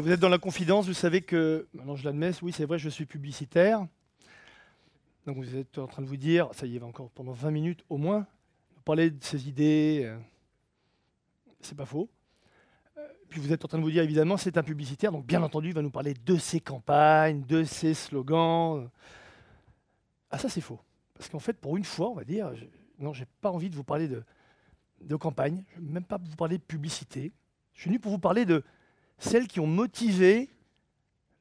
vous êtes dans la confidence, vous savez que, maintenant je l'admets, oui c'est vrai, je suis publicitaire. Donc vous êtes en train de vous dire, ça y est, encore pendant 20 minutes au moins, parler de ses idées, euh, c'est pas faux. Euh, puis vous êtes en train de vous dire, évidemment, c'est un publicitaire, donc bien entendu, il va nous parler de ses campagnes, de ses slogans. Ah ça c'est faux. Parce qu'en fait, pour une fois, on va dire, je, non, j'ai pas envie de vous parler de, campagne, je même pas vous parler de publicité. Je suis venu pour vous parler de, celles qui ont motivé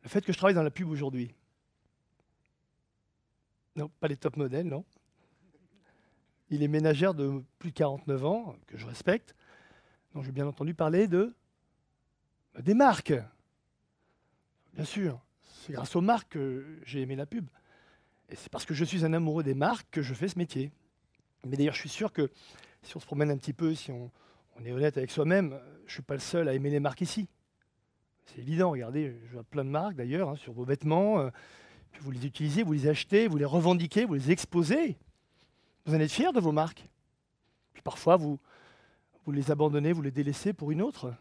le fait que je travaille dans la pub aujourd'hui. Non, pas les top modèles, non. Il est ménagère de plus de 49 ans, que je respecte, Donc, j'ai bien entendu parler de des marques. Bien sûr, c'est grâce aux marques que j'ai aimé la pub. Et c'est parce que je suis un amoureux des marques que je fais ce métier. Mais d'ailleurs, je suis sûr que si on se promène un petit peu, si on, on est honnête avec soi-même, je ne suis pas le seul à aimer les marques ici. C'est évident, regardez, je vois plein de marques d'ailleurs hein, sur vos vêtements. Euh, vous les utilisez, vous les achetez, vous les revendiquez, vous les exposez. Vous en êtes fiers de vos marques. Puis parfois, vous, vous les abandonnez, vous les délaissez pour une autre.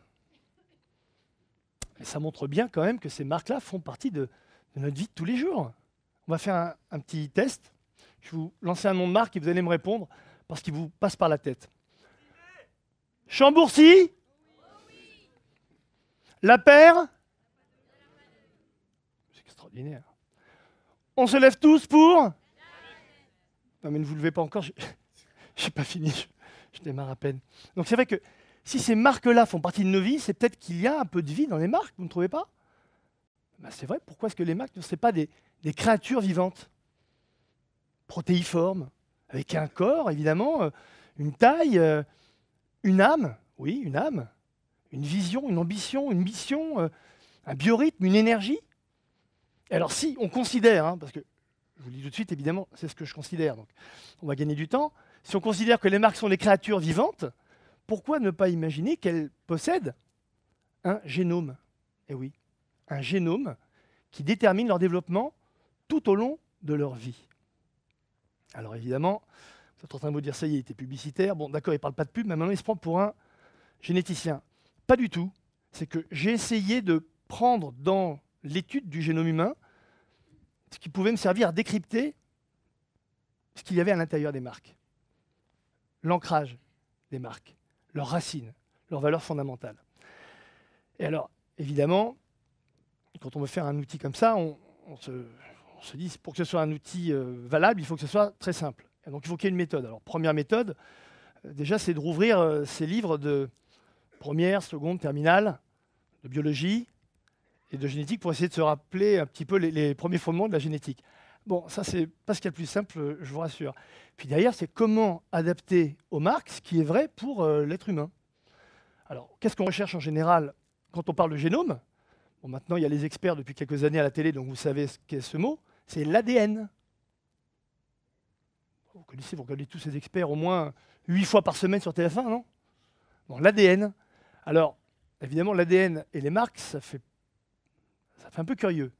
Et ça montre bien quand même que ces marques-là font partie de, notre vie de tous les jours. On va faire un, un petit test. Je vais vous lancer un nom de marque et vous allez me répondre parce qu'il vous passe par la tête. Chambourcy la paire C'est extraordinaire. On se lève tous pour Non mais ne vous levez pas encore, je n'ai pas fini, je démarre à peine. Donc c'est vrai que si ces marques-là font partie de nos vies, c'est peut-être qu'il y a un peu de vie dans les marques, vous ne trouvez pas ben, C'est vrai, pourquoi est-ce que les marques ne seraient pas des, des créatures vivantes Protéiformes, avec un corps évidemment, euh, une taille, euh, une âme, oui, une âme, une vision, une ambition, une mission, euh, un biorhythme, une énergie. alors si on considère, hein, parce que je vous le dis tout de suite, évidemment, c'est ce que je considère, donc on va gagner du temps, si on considère que les marques sont des créatures vivantes, pourquoi ne pas imaginer qu'elles possèdent un génome Eh oui, un génome qui détermine leur développement tout au long de leur vie. Alors évidemment, vous êtes en train de vous dire, ça y est, il était publicitaire, bon d'accord, il ne parle pas de pub, mais maintenant il se prend pour un généticien. Pas du tout. C'est que j'ai essayé de prendre dans l'étude du génome humain ce qui pouvait me servir à décrypter ce qu'il y avait à l'intérieur des marques. L'ancrage des marques, leurs racines, leurs valeurs fondamentales. Et alors, évidemment, quand on veut faire un outil comme ça, on, se, se, dit, pour que ce soit un outil euh, valable, il faut que ce soit très simple. donc, il faut qu'il y ait une méthode. Alors, première méthode, euh, déjà, c'est de rouvrir euh, ces livres de, première, seconde, terminale de biologie et de génétique pour essayer de se rappeler un petit peu les, premiers fondements de la génétique. Bon, ça, c'est pas ce qu'il y a de plus simple, je vous rassure. Puis derrière, c'est comment adapter aux marques ce qui est vrai pour euh, l'être humain. Alors, qu'est-ce qu'on recherche en général quand on parle de génome bon, Maintenant, il y a les experts depuis quelques années à la télé, donc vous savez ce qu'est ce mot. C'est l'ADN. Vous connaissez, vous regardez tous ces experts au moins huit fois par semaine sur TF1, non Bon, l'ADN, alors, évidemment, l'ADN et les marques, ça fait, ça fait un peu curieux.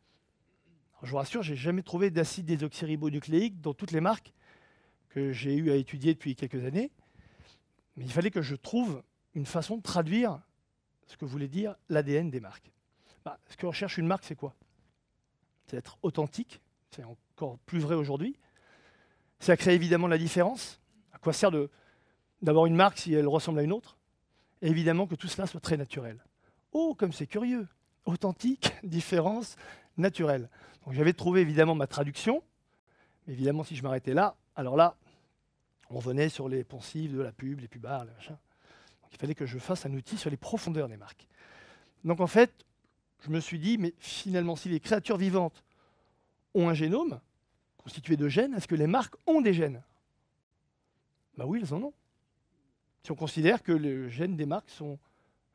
je vous rassure, j'ai jamais trouvé d'acide désoxyribonucléique dans toutes les marques que j'ai eu à étudier depuis quelques années. Mais il fallait que je trouve une façon de traduire ce que voulait dire l'ADN des marques. Bah, ce que recherche une marque, c'est quoi C'est être authentique, c'est encore plus vrai aujourd'hui. Ça crée évidemment la différence. À quoi sert d'avoir une marque si elle ressemble à une autre et évidemment que tout cela soit très naturel. Oh, comme c'est curieux Authentique, différence, naturelle. Donc j'avais trouvé évidemment ma traduction, mais évidemment si je m'arrêtais là, alors là, on venait sur les poncifs de la pub, les pubards, les machins. Donc il fallait que je fasse un outil sur les profondeurs des marques. Donc en fait, je me suis dit, mais finalement, si les créatures vivantes ont un génome constitué de gènes, est-ce que les marques ont des gènes Bah oui, elles en ont si on considère que le gène des marques sont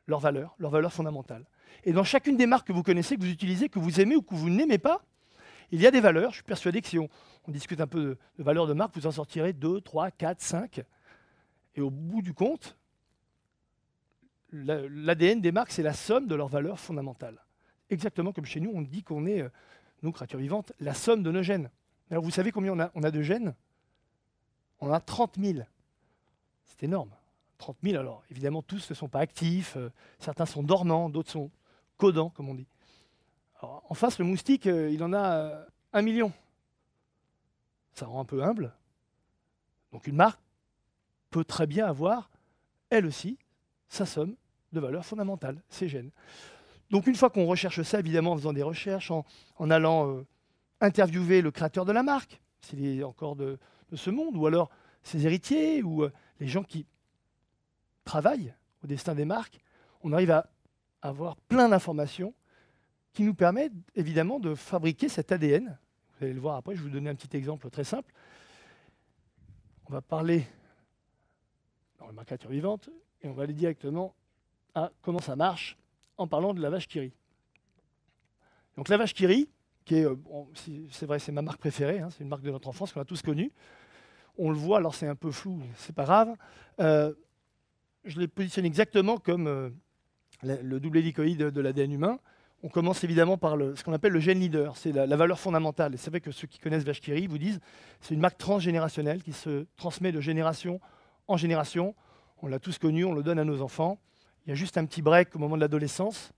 leurs valeurs, leurs valeurs fondamentales. Et dans chacune des marques que vous connaissez, que vous utilisez, que vous aimez ou que vous n'aimez pas, il y a des valeurs. Je suis persuadé que si on, discute un peu de, valeurs de marques, vous en sortirez 2, 3, 4, 5. Et au bout du compte, l'ADN des marques, c'est la somme de leurs valeurs fondamentales. Exactement comme chez nous, on dit qu'on est, euh, nous, créatures vivantes, la somme de nos gènes. Alors vous savez combien on a, de gènes On a 30 000. C'est énorme. 30 000, alors évidemment, tous ne sont pas actifs, euh, certains sont dormants, d'autres sont codants, comme on dit. en face, le moustique, euh, il en a euh, un million. Ça rend un peu humble. Donc une marque peut très bien avoir, elle aussi, sa somme de valeur fondamentale, ses gènes. Donc une fois qu'on recherche ça, évidemment, en faisant des recherches, en, allant interviewer le créateur de la marque, s'il est encore de, ce monde, ou alors ses héritiers, ou les gens qui travail, au destin des marques, on arrive à avoir plein d'informations qui nous permettent évidemment de fabriquer cet ADN. Vous allez le voir après, je vais vous donner un petit exemple très simple. On va parler dans la marcature vivante et on va aller directement à comment ça marche en parlant de la vache qui Donc la vache qui est, euh, c'est vrai, c'est ma marque préférée, hein, c'est une marque de notre enfance qu'on a tous connue. On le voit, alors c'est un peu flou, c'est pas grave. Euh, je les positionne exactement comme euh, le double hélicoïde de l'ADN humain. On commence évidemment par le, ce qu'on appelle le gène leader, c'est la, valeur fondamentale. Et c'est vrai que ceux qui connaissent Vachkiri vous disent c'est une marque transgénérationnelle qui se transmet de génération en génération. On l'a tous connu, on le donne à nos enfants. Il y a juste un petit break au moment de l'adolescence,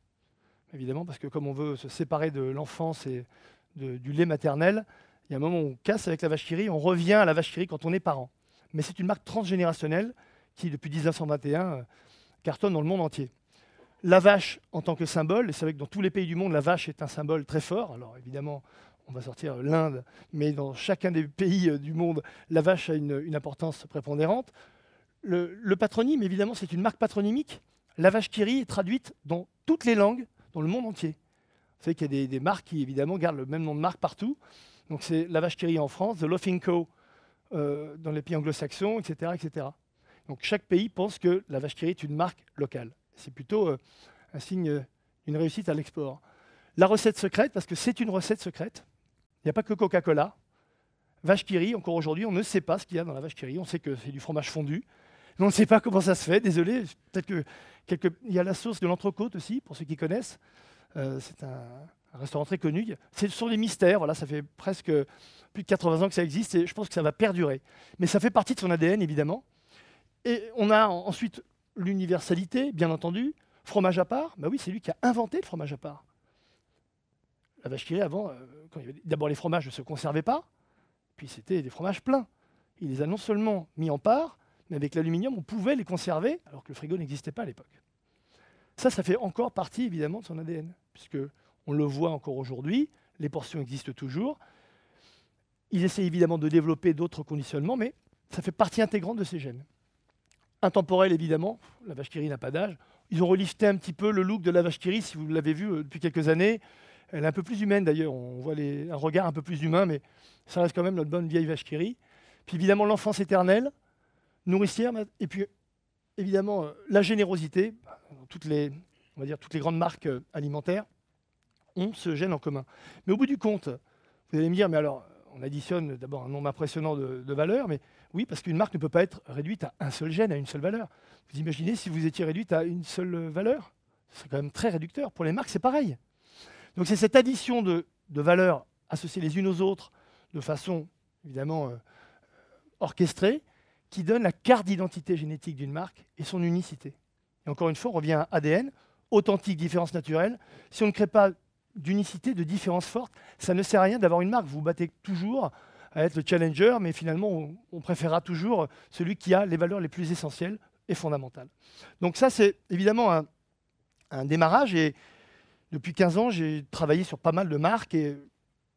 évidemment, parce que comme on veut se séparer de l'enfance et du lait maternel, il y a un moment où on casse avec la vachkirie. on revient à la vachkirie quand on est parent. Mais c'est une marque transgénérationnelle qui, depuis 1921, euh, cartonne dans le monde entier. La vache en tant que symbole, et c'est vrai que dans tous les pays du monde, la vache est un symbole très fort. Alors évidemment, on va sortir l'Inde, mais dans chacun des pays euh, du monde, la vache a une, importance prépondérante. Le, patronyme, évidemment, c'est une marque patronymique. La vache qui est traduite dans toutes les langues, dans le monde entier. Vous savez qu'il y a des, marques qui, évidemment, gardent le même nom de marque partout. Donc c'est la vache qui en France, The Laughing Co, euh, dans les pays anglo-saxons, etc., etc. Donc chaque pays pense que la vache qui rit est une marque locale. C'est plutôt euh, un signe d'une euh, réussite à l'export. La recette secrète, parce que c'est une recette secrète, il n'y a pas que Coca-Cola. Vache qui rit, encore aujourd'hui, on ne sait pas ce qu'il y a dans la vache qui rit. On sait que c'est du fromage fondu. Mais on ne sait pas comment ça se fait, désolé. Peut-être que quelques... Il y a la sauce de l'entrecôte aussi, pour ceux qui connaissent. Euh, c'est un, restaurant très connu. C'est sur les mystères, voilà, ça fait presque plus de 80 ans que ça existe et je pense que ça va perdurer. Mais ça fait partie de son ADN, évidemment. Et on a ensuite l'universalité, bien entendu. Fromage à part, bah oui, c'est lui qui a inventé le fromage à part. La vache qui est, avant, euh, d'abord les fromages ne se conservaient pas, puis c'était des fromages pleins. Il les a non seulement mis en part, mais avec l'aluminium, on pouvait les conserver, alors que le frigo n'existait pas à l'époque. Ça, ça fait encore partie évidemment de son ADN, puisque on le voit encore aujourd'hui, les portions existent toujours. Ils essaient évidemment de développer d'autres conditionnements, mais ça fait partie intégrante de ses gènes intemporel évidemment, la vache qui n'a pas d'âge. Ils ont relifté un petit peu le look de la vache qui si vous l'avez vu euh, depuis quelques années. Elle est un peu plus humaine d'ailleurs, on voit un regard un peu plus humain, mais ça reste quand même notre bonne vieille vache qui Puis évidemment l'enfance éternelle, nourricière, et puis évidemment euh, la générosité. Toutes les, on va dire, toutes les grandes marques euh, alimentaires ont ce gène en commun. Mais au bout du compte, vous allez me dire, mais alors on additionne d'abord un nombre impressionnant de, valeurs, mais oui, parce qu'une marque ne peut pas être réduite à un seul gène, à une seule valeur. Vous imaginez si vous étiez réduite à une seule valeur C'est quand même très réducteur. Pour les marques, c'est pareil. Donc c'est cette addition de, valeurs associées les unes aux autres de façon évidemment euh, orchestrée qui donne la carte d'identité génétique d'une marque et son unicité. Et encore une fois, on revient à ADN, authentique différence naturelle. Si on ne crée pas d'unicité, de différence forte. Ça ne sert à rien d'avoir une marque. Vous, battez toujours à être le challenger, mais finalement, on, préférera toujours celui qui a les valeurs les plus essentielles et fondamentales. Donc ça, c'est évidemment un, démarrage. Et depuis 15 ans, j'ai travaillé sur pas mal de marques. Et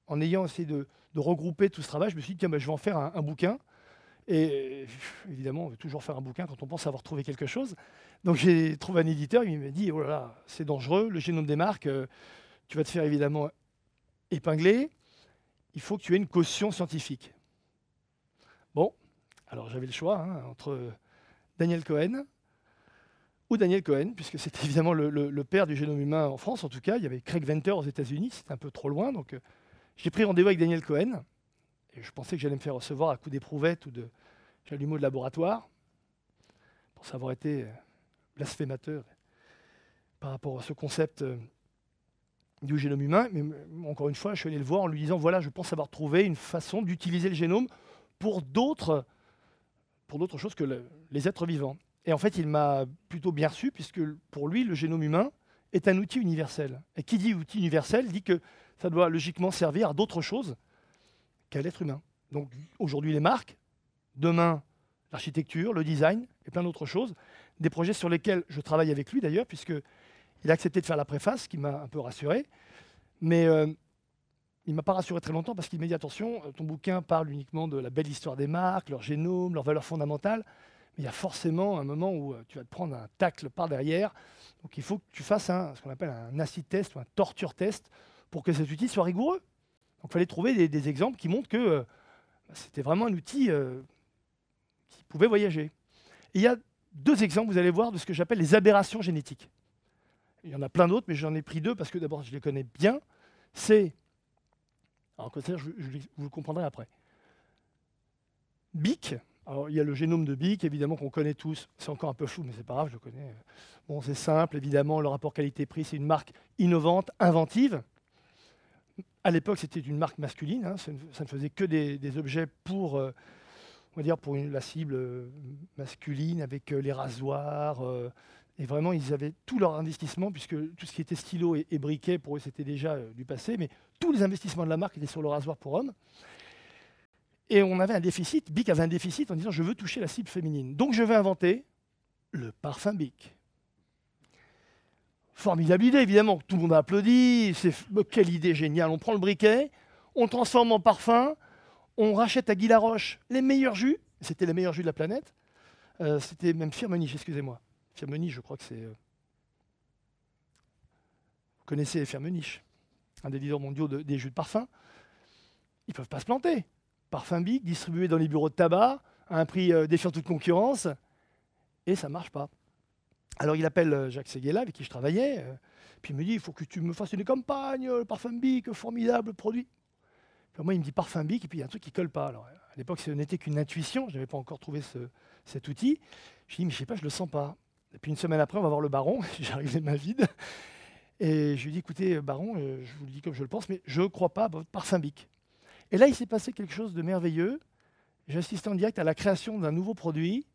en ayant essayé de, regrouper tout ce travail, je me suis dit, tiens, ben, je vais en faire un, bouquin. Et évidemment, on veut toujours faire un bouquin quand on pense avoir trouvé quelque chose. Donc j'ai trouvé un éditeur, il m'a dit, oh là là, c'est dangereux, le génome des marques, euh, tu vas te faire évidemment épingler, il faut que tu aies une caution scientifique. Bon, alors j'avais le choix hein, entre Daniel Cohen ou Daniel Cohen, puisque c'était évidemment le, père du génome humain en France, en tout cas. Il y avait Craig Venter aux États-Unis, c'était un peu trop loin. Donc euh, j'ai pris rendez-vous avec Daniel Cohen, et je pensais que j'allais me faire recevoir à coup d'éprouvette ou de j'allumeau de laboratoire, pour savoir été euh, blasphémateur par rapport à ce concept. Euh, du génome humain. Mais euh, encore une fois, je suis allé le voir en lui disant voilà, je pense avoir trouvé une façon d'utiliser le génome pour d'autres, pour d'autres choses que les êtres vivants. Et en fait, il m'a plutôt bien reçu, puisque pour lui, le génome humain est un outil universel. Et qui dit outil universel dit que ça doit logiquement servir à d'autres choses qu'à l'être humain. Donc aujourd'hui, les marques, demain, l'architecture, le design et plein d'autres choses. Des projets sur lesquels je travaille avec lui d'ailleurs, puisque il a accepté de faire la préface, ce qui m'a un peu rassuré. Mais euh, il ne m'a pas rassuré très longtemps parce qu'il m'a dit attention, euh, ton bouquin parle uniquement de la belle histoire des marques, leur génome, leurs valeurs fondamentales. Mais il y a forcément un moment où euh, tu vas te prendre un tacle par derrière. Donc il faut que tu fasses ce qu'on appelle un acid test ou un torture test pour que cet outil soit rigoureux. Donc il fallait trouver des, exemples qui montrent que bah, c'était vraiment un outil qui pouvait voyager. il y a deux exemples, vous allez voir, de ce que j'appelle les aberrations génétiques il y en a plein d'autres, mais j'en ai pris deux parce que d'abord je les connais bien. C'est, alors vous le comprendrez après. BIC, alors il y a le génome de BIC, évidemment qu'on connaît tous. C'est encore un peu fou, mais c'est pas grave, je le connais. Bon, c'est simple, évidemment, le rapport qualité-prix, c'est une marque innovante, inventive. À l'époque, c'était une marque masculine, hein. ça, ne, faisait que des, objets pour. Euh, dire pour la cible euh, masculine avec euh, les rasoirs, et vraiment, ils avaient tout leur investissement, puisque tout ce qui était stylo et, briquet, pour eux, c'était déjà euh, du passé, mais tous les investissements de la marque étaient sur le rasoir pour hommes. Et on avait un déficit, Bic avait un déficit en disant je veux toucher la cible féminine. Donc je vais inventer le parfum Bic. Formidable idée, évidemment, tout le monde a applaudi, c'est quelle idée géniale. On prend le briquet, on transforme en parfum, on rachète à Guy Laroche les meilleurs jus, c'était les meilleurs jus de la planète, euh, c'était même Firmenich, excusez-moi. Firmenich, je crois que c'est. Euh, vous connaissez Firmenich, un des leaders mondiaux des jus de parfum. Ils ne peuvent pas se planter. Parfum Bic, distribué dans les bureaux de tabac, à un prix euh, défiant toute concurrence, et ça ne marche pas. Alors il appelle euh, Jacques Seguela, avec qui je travaillais, puis il me dit il faut que tu me fasses une campagne, le parfum Bic, formidable produit. moi, il me dit parfum Bic, et puis il y a un truc qui ne colle pas. Alors, à l'époque, ce n'était qu'une intuition, je n'avais pas encore trouvé cet outil. Je dis mais je sais pas, je ne le sens pas. Et puis une semaine après, on va voir le baron. j'ai les ma vide. Et je lui dis écoutez, baron, euh, je vous le dis comme je le pense, mais je ne crois pas à votre bic. Et là, il s'est passé quelque chose de merveilleux. J'assiste en direct à la création d'un nouveau produit,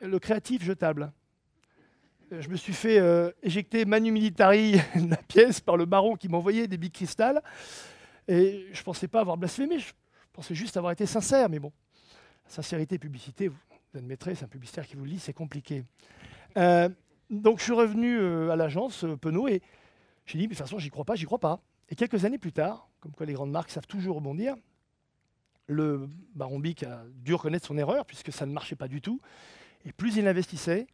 le créatif jetable. Euh, je me suis fait euh, éjecter manu militari la pièce par le baron qui m'envoyait des big cristal. Et je ne pensais pas avoir blasphémé, je pensais juste avoir été sincère, mais bon, sincérité, publicité, vous vous admettrez, c'est un publicitaire qui vous le lit, c'est compliqué. Euh, donc je suis revenu euh, à l'agence euh, Penaud et j'ai dit, de toute façon, j'y crois pas, j'y crois pas. Et quelques années plus tard, comme quoi les grandes marques savent toujours rebondir, le baron Bic a dû reconnaître son erreur puisque ça ne marchait pas du tout. Et plus il investissait,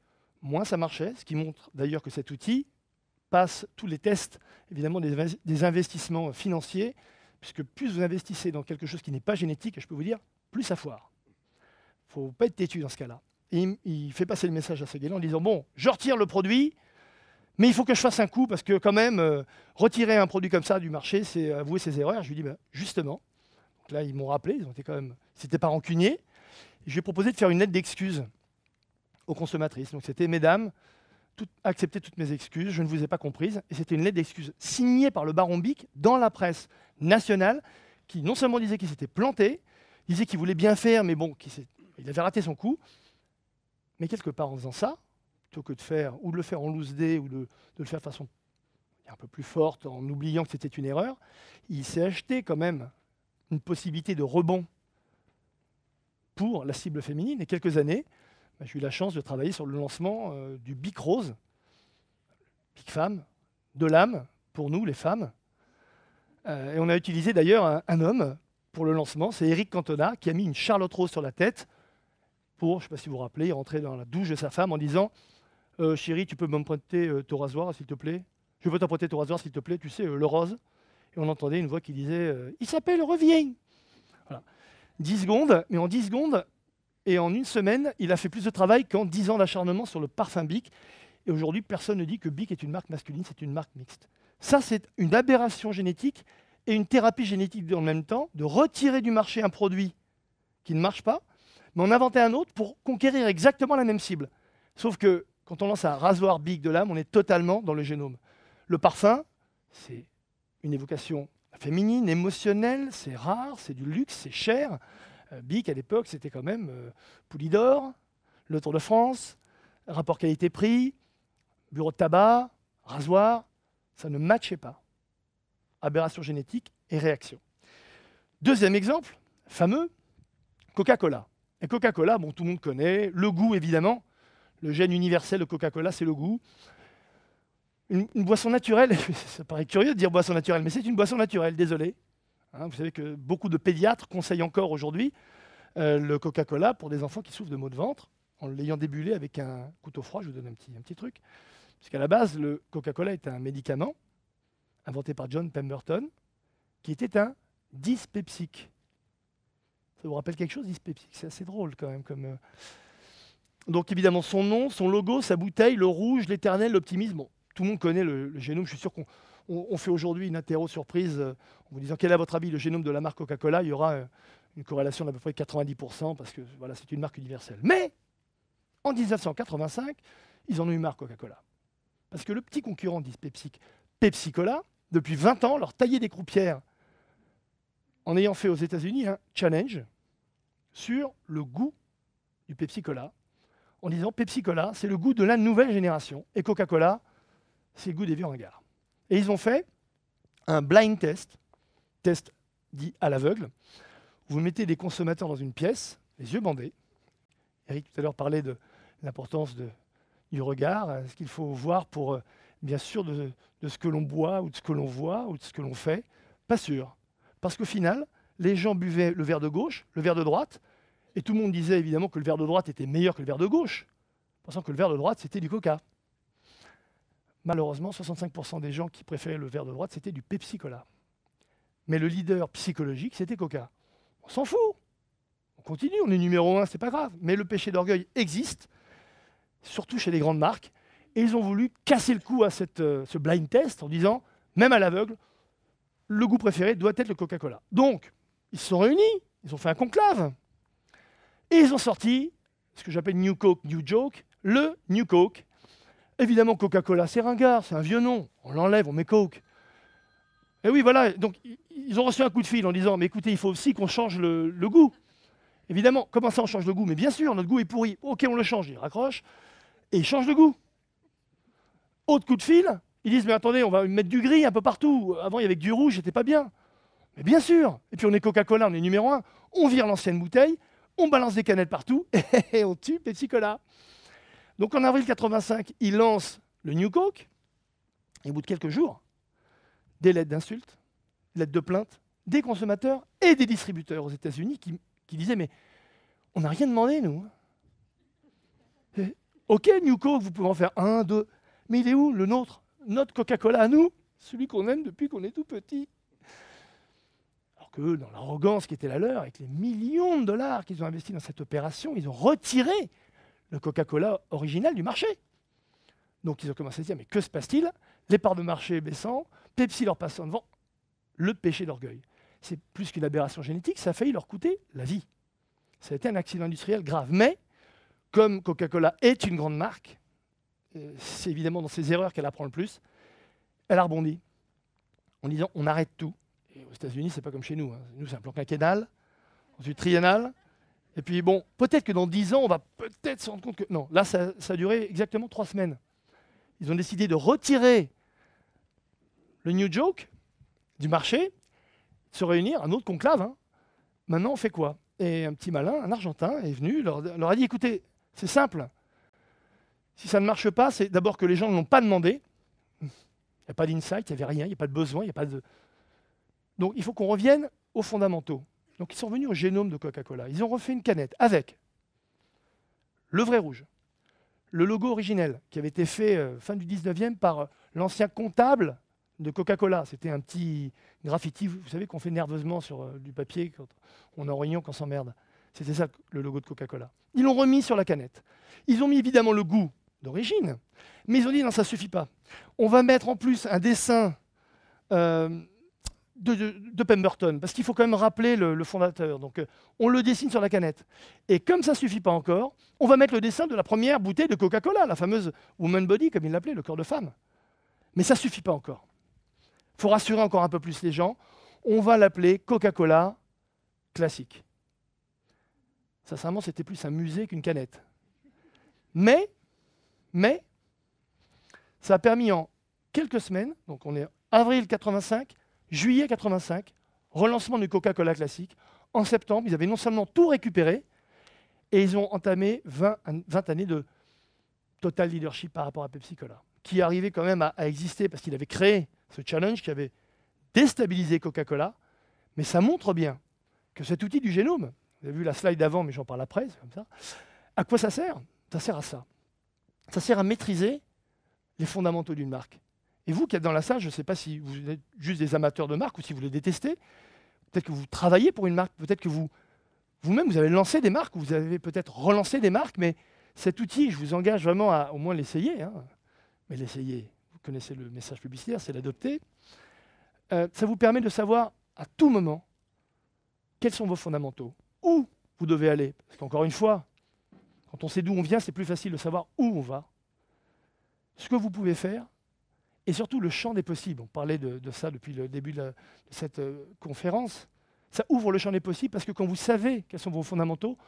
moins ça marchait, ce qui montre d'ailleurs que cet outil passe tous les tests, évidemment, des investissements financiers, puisque plus vous investissez dans quelque chose qui n'est pas génétique, je peux vous dire, plus ça foire ne faut pas être têtu dans ce cas-là. Il, fait passer le message à ses en disant Bon, je retire le produit, mais il faut que je fasse un coup parce que, quand même, euh, retirer un produit comme ça du marché, c'est avouer ses erreurs. Je lui dis ben, Justement, là, ils m'ont rappelé, ils ont été quand même. C'était pas rancunier. Je lui ai proposé de faire une lettre d'excuse aux consommatrices. Donc c'était Mesdames, acceptez toutes mes excuses, je ne vous ai pas comprises. Et c'était une lettre d'excuse signée par le baron Bic dans la presse nationale qui non seulement disait qu'il s'était planté, disait qu'il voulait bien faire, mais bon, qu'il s'est il avait raté son coup, mais quelque part en faisant ça, plutôt que de faire ou de le faire en loose day ou de, le faire de façon un peu plus forte en oubliant que c'était une erreur, il s'est acheté quand même une possibilité de rebond pour la cible féminine. Et quelques années, bah, j'ai eu la chance de travailler sur le lancement euh, du Bic Rose, Bic Femme, de l'âme pour nous, les femmes. Euh, et on a utilisé d'ailleurs un, un, homme pour le lancement, c'est Eric Cantona, qui a mis une Charlotte Rose sur la tête pour, je ne sais pas si vous vous rappelez, rentrer dans la douche de sa femme en disant euh, Chérie, tu peux m'emprunter euh, ton rasoir, s'il te plaît Je veux t'emprunter ton rasoir, s'il te plaît, tu sais, euh, le rose. Et on entendait une voix qui disait Il s'appelle, reviens voilà. 10 secondes, mais en 10 secondes et en une semaine, il a fait plus de travail qu'en 10 ans d'acharnement sur le parfum Bic. Et aujourd'hui, personne ne dit que Bic est une marque masculine, c'est une marque mixte. Ça, c'est une aberration génétique et une thérapie génétique en même temps, de retirer du marché un produit qui ne marche pas, mais on inventait un autre pour conquérir exactement la même cible. Sauf que quand on lance un rasoir big de l'âme, on est totalement dans le génome. Le parfum, c'est une évocation féminine, émotionnelle, c'est rare, c'est du luxe, c'est cher. BIC, euh, big, à l'époque, c'était quand même euh, Poulidor, le Tour de France, rapport qualité-prix, bureau de tabac, rasoir. Ça ne matchait pas. Aberration génétique et réaction. Deuxième exemple, fameux, Coca-Cola. Et Coca-Cola, bon, tout le monde connaît, le goût évidemment, le gène universel de Coca-Cola, c'est le goût. Une, boisson naturelle, ça paraît curieux de dire boisson naturelle, mais c'est une boisson naturelle, désolé. Hein, vous savez que beaucoup de pédiatres conseillent encore aujourd'hui euh, le Coca-Cola pour des enfants qui souffrent de maux de ventre, en l'ayant débulé avec un couteau froid, je vous donne un petit, un petit truc. Puisqu'à la base, le Coca-Cola est un médicament inventé par John Pemberton, qui était un dyspepsique. Ça vous rappelle quelque chose, Dispepsic C'est assez drôle quand même. Comme... Euh, Donc évidemment, son nom, son logo, sa bouteille, le rouge, l'éternel, l'optimisme. Bon, tout le monde connaît le, génome. Je suis sûr qu'on fait aujourd'hui une interro surprise euh, en vous disant quel est à votre avis le génome de la marque Coca-Cola. Il y aura euh, une corrélation d'à peu près 90% parce que voilà, c'est une marque universelle. Mais en 1985, ils en ont eu marque Coca-Cola. Parce que le petit concurrent, Dispepsic, Pepsique, Pepsi Cola, depuis 20 ans, leur taillait des croupières en ayant fait aux États-Unis un challenge sur le goût du Pepsi Cola, en disant Pepsi Cola, c'est le goût de la nouvelle génération, et Coca-Cola, c'est le goût des vieux hangars. Et ils ont fait un blind test, test dit à l'aveugle. Vous mettez des consommateurs dans une pièce, les yeux bandés. Eric tout à l'heure parlait de l'importance du regard, ce qu'il faut voir pour, euh, bien sûr, de ce que l'on boit ou de ce que l'on voit ou de ce que l'on fait. Pas sûr. Parce qu'au final, les gens buvaient le verre de gauche, le verre de droite, et tout le monde disait évidemment que le verre de droite était meilleur que le verre de gauche, pensant que le verre de droite, c'était du coca. Malheureusement, 65% des gens qui préféraient le verre de droite, c'était du Pepsi-Cola. Mais le leader psychologique, c'était Coca. On s'en fout. On continue, on est numéro un, c'est pas grave. Mais le péché d'orgueil existe, surtout chez les grandes marques. Et ils ont voulu casser le coup à euh, ce blind test en disant, même à l'aveugle, le goût préféré doit être le Coca-Cola. Donc, ils se sont réunis, ils ont fait un conclave, et ils ont sorti ce que j'appelle New Coke, New Joke, le New Coke. Évidemment, Coca-Cola, c'est ringard, c'est un vieux nom, on l'enlève, on met Coke. Et oui, voilà, donc ils ont reçu un coup de fil en disant, mais écoutez, il faut aussi qu'on change le, le goût. Évidemment, comment ça on change le goût Mais bien sûr, notre goût est pourri. Ok, on le change, il raccroche, et il change de goût. Autre coup de fil, ils disent, mais attendez, on va mettre du gris un peu partout. Avant, il y avait du rouge, c'était pas bien. Mais bien sûr. Et puis, on est Coca-Cola, on est numéro un. On vire l'ancienne bouteille, on balance des canettes partout et on tue Pepsi Cola. Donc, en avril 85, ils lancent le New Coke. Et au bout de quelques jours, des lettres d'insultes, des lettres de plainte, des consommateurs et des distributeurs aux États-Unis qui disaient, mais on n'a rien demandé, nous. Ok, New Coke, vous pouvez en faire un, deux. Mais il est où, le nôtre notre Coca-Cola à nous, celui qu'on aime depuis qu'on est tout petit. Alors que dans l'arrogance qui était la leur, avec les millions de dollars qu'ils ont investis dans cette opération, ils ont retiré le Coca-Cola original du marché. Donc ils ont commencé à se dire, mais que se passe-t-il Les parts de marché baissant, Pepsi leur passant devant, le péché d'orgueil. C'est plus qu'une aberration génétique, ça a failli leur coûter la vie. Ça a été un accident industriel grave. Mais, comme Coca-Cola est une grande marque, euh, c'est évidemment dans ses erreurs qu'elle apprend le plus, elle a rebondi en disant on arrête tout. aux États-Unis, c'est pas comme chez nous. Hein. Nous, c'est un plan quinquennal, du triennal. Et puis bon, peut-être que dans dix ans, on va peut-être se rendre compte que. Non, là, ça, a duré exactement trois semaines. Ils ont décidé de retirer le New Joke du marché, se réunir, un autre conclave. Hein. Maintenant, on fait quoi Et un petit malin, un Argentin, est venu, leur, leur a dit écoutez, c'est simple, si ça ne marche pas, c'est d'abord que les gens ne l'ont pas demandé. Il n'y a pas d'insight, il n'y avait rien, il n'y a pas de besoin, il n'y a pas de. Donc il faut qu'on revienne aux fondamentaux. Donc ils sont revenus au génome de Coca-Cola. Ils ont refait une canette avec le vrai rouge, le logo originel qui avait été fait euh, fin du 19e par euh, l'ancien comptable de Coca-Cola. C'était un petit graffiti, vous, savez, qu'on fait nerveusement sur euh, du papier quand on est en réunion, qu'on s'emmerde. C'était ça le logo de Coca-Cola. Ils l'ont remis sur la canette. Ils ont mis évidemment le goût d'origine. Mais ils ont dit non, ça ne suffit pas. On va mettre en plus un dessin euh, de, Pemberton, parce qu'il faut quand même rappeler le, fondateur. Donc euh, on le dessine sur la canette. Et comme ça ne suffit pas encore, on va mettre le dessin de la première bouteille de Coca-Cola, la fameuse Woman Body, comme il l'appelait, le corps de femme. Mais ça ne suffit pas encore. Il faut rassurer encore un peu plus les gens. On va l'appeler Coca-Cola classique. Sincèrement, c'était plus un musée qu'une canette. Mais mais ça a permis en quelques semaines, donc on est avril 85, juillet 85, relancement du Coca-Cola classique. En septembre, ils avaient non seulement tout récupéré, et ils ont entamé 20, années de total leadership par rapport à Pepsi-Cola, qui arrivait quand même à, exister parce qu'il avait créé ce challenge qui avait déstabilisé Coca-Cola. Mais ça montre bien que cet outil du génome, vous avez vu la slide d'avant, mais j'en parle après, comme ça, à quoi ça sert Ça sert à ça ça sert à maîtriser les fondamentaux d'une marque. Et vous qui êtes dans la salle, je ne sais pas si vous êtes juste des amateurs de marques ou si vous les détestez, peut-être que vous travaillez pour une marque, peut-être que vous même vous avez lancé des marques, ou vous avez peut-être relancé des marques, mais cet outil, je vous engage vraiment à au moins l'essayer. Hein. Mais l'essayer, vous connaissez le message publicitaire, c'est l'adopter. Euh, ça vous permet de savoir à tout moment quels sont vos fondamentaux, où vous devez aller. Parce qu'encore une fois, quand on sait d'où on vient, c'est plus facile de savoir où on va, ce que vous pouvez faire, et surtout le champ des possibles. On parlait de, ça depuis le début de, cette euh, conférence. Ça ouvre le champ des possibles parce que quand vous savez quels sont vos fondamentaux,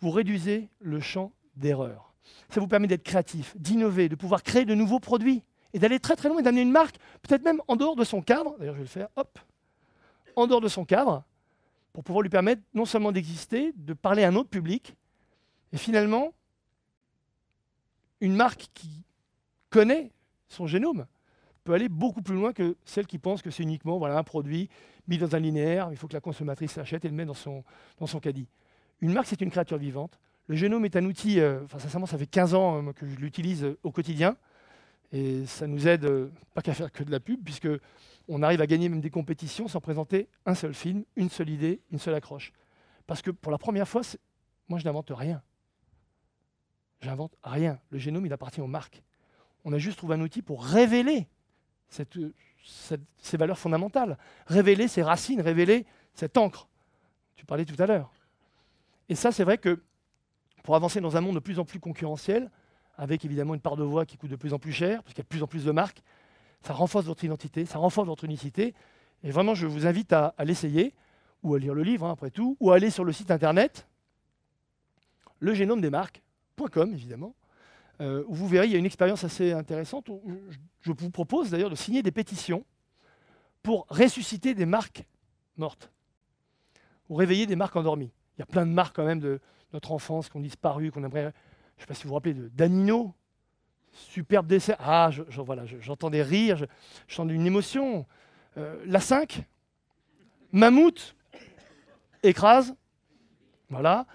vous réduisez le champ d'erreur. Ça vous permet d'être créatif, d'innover, de pouvoir créer de nouveaux produits et d'aller très très loin et d'amener une marque, peut-être même en dehors de son cadre. D'ailleurs, je vais le faire, hop, en dehors de son cadre, pour pouvoir lui permettre non seulement d'exister, de parler à un autre public, et finalement, une marque qui connaît son génome peut aller beaucoup plus loin que celle qui pense que c'est uniquement voilà, un produit mis dans un linéaire, il faut que la consommatrice l'achète et le met dans son, dans son caddie. Une marque, c'est une créature vivante. Le génome est un outil, euh, enfin sincèrement, ça fait 15 ans euh, que je l'utilise euh, au quotidien. Et ça nous aide pas qu'à faire que de la pub, puisque on arrive à gagner même des compétitions sans présenter un seul film, une seule idée, une seule accroche. Parce que pour la première fois, moi je n'invente rien. J'invente rien. Le génome, il appartient aux marques. On a juste trouvé un outil pour révéler ces valeurs fondamentales, révéler ces racines, révéler cette encre. Tu parlais tout à l'heure. Et ça, c'est vrai que pour avancer dans un monde de plus en plus concurrentiel, avec évidemment une part de voix qui coûte de plus en plus cher, parce qu'il y a de plus en plus de marques, ça renforce votre identité, ça renforce votre unicité. Et vraiment, je vous invite à, l'essayer, ou à lire le livre, hein, après tout, ou à aller sur le site internet, le génome des marques, .com, évidemment, euh, où vous verrez, il y a une expérience assez intéressante. Où je vous propose d'ailleurs de signer des pétitions pour ressusciter des marques mortes, ou réveiller des marques endormies. Il y a plein de marques quand même de notre enfance qui ont disparu, qu'on aimerait... Je ne sais pas si vous vous rappelez de Danino, superbe dessert. Ah, voilà, j'entends des rires, je, sens une émotion. Euh, la 5, mammouth, écrase. Voilà.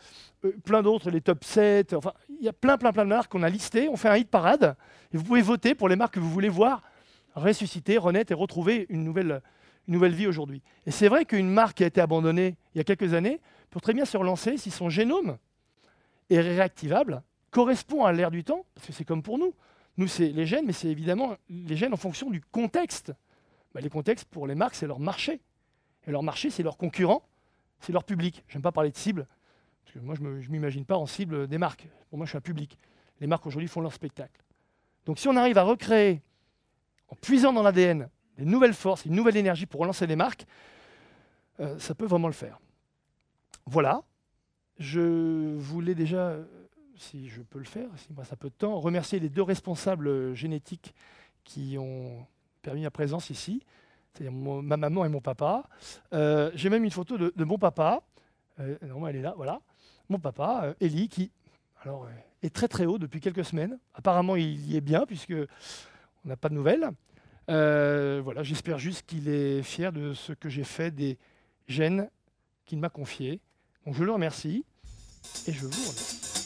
Euh, plein d'autres, les top 7, enfin, il y a plein, plein, plein de marques qu'on a listées. On fait un hit parade et vous pouvez voter pour les marques que vous voulez voir ressusciter, renaître et retrouver une nouvelle, une nouvelle vie aujourd'hui. Et c'est vrai qu'une marque qui a été abandonnée il y a quelques années peut très bien se relancer si son génome est réactivable, correspond à l'ère du temps, parce que c'est comme pour nous. Nous, c'est les gènes, mais c'est évidemment les gènes en fonction du contexte. Bah, les contextes, pour les marques, c'est leur marché. Et leur marché, c'est leur concurrent, c'est leur public. J'aime pas parler de cible, parce que moi, je ne m'imagine pas en cible des marques. Pour moi, je suis un public. Les marques aujourd'hui font leur spectacle. Donc si on arrive à recréer, en puisant dans l'ADN, des nouvelles forces, une nouvelle énergie pour relancer des marques, euh, ça peut vraiment le faire. Voilà. Je voulais déjà, si je peux le faire, si moi ça peut de temps, remercier les deux responsables génétiques qui ont permis ma présence ici, c'est-à-dire ma maman et mon papa. Euh, j'ai même une photo de, mon papa. Euh, elle est là, voilà mon papa, euh, Eli, qui alors, euh, est très très haut depuis quelques semaines. Apparemment, il y est bien, puisque on n'a pas de nouvelles. Euh, voilà, j'espère juste qu'il est fier de ce que j'ai fait des gènes qu'il m'a confiés. Donc je le remercie et je vous remercie.